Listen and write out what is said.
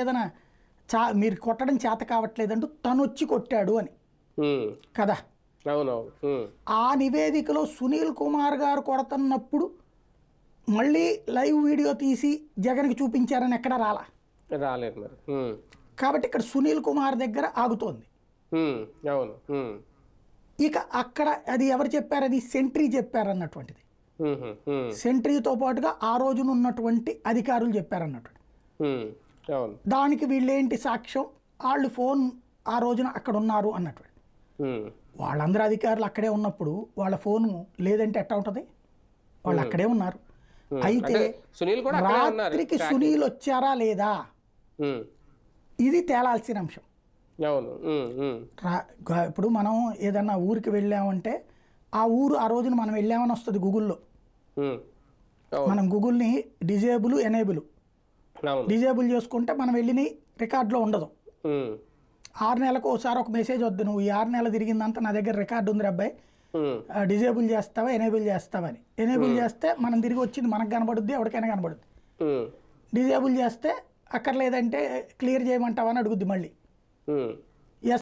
ఏదైనా చా మీరు కొట్టడం చేత కావట్లేదంటూ తను వచ్చి కొట్టాడు అని కదా ఆ నివేదికలో సునీల్ కుమార్ గారు కొడుతున్నప్పుడు మళ్ళీ లైవ్ వీడియో తీసి జగన్కి చూపించారని ఎక్కడ రాలా రాలేదు మరి కాబట్టి ఇక్కడ సునీల్ కుమార్ దగ్గర ఆగుతోంది ఇక అక్కడ అది ఎవరు చెప్పారు అది సెంట్రీ చెప్పారన్నటువంటిది సెంట్రీతో పాటుగా ఆ రోజునున్నటువంటి అధికారులు చెప్పారన్నట్టు దానికి వీళ్ళేంటి సాక్ష్యం వాళ్ళు ఫోన్ ఆ రోజున అక్కడ ఉన్నారు అన్నట్టు వాళ్ళందరూ అధికారులు అక్కడే ఉన్నప్పుడు వాళ్ళ ఫోన్ లేదంటే ఎట్టా ఉంటుంది వాళ్ళు అక్కడే ఉన్నారు అయితే రాత్రికి సునీల్ వచ్చారా లేదా ఇది తేలాల్సిన అంశం ఇప్పుడు మనం ఏదన్నా ఊరికి వెళ్ళామంటే ఆ ఊరు ఆ రోజున మనం వెళ్ళామని వస్తుంది గూగుల్లో మనం గూగుల్ని డిజేబుల్ ఎనేబుల్ డిజేబుల్ చేసుకుంటే మనం వెళ్ళిన రికార్డులో ఉండదు ఆరు నెలలకు ఒకసారి ఒక మెసేజ్ వద్దు నువ్వు ఈ ఆరు నెలలు తిరిగిందంతా నా దగ్గర రికార్డు ఉంది అబ్బాయి డిజేబుల్ చేస్తావా ఎనేబుల్ చేస్తావా అని ఎనేబుల్ చేస్తే మనం తిరిగి వచ్చింది మనకు కనబడుద్ది ఎవరికైనా కనబడుద్ది డిజేబుల్ చేస్తే అక్కర్లేదంటే క్లియర్ చేయమంటావా అని అడుగుద్ది మళ్ళీ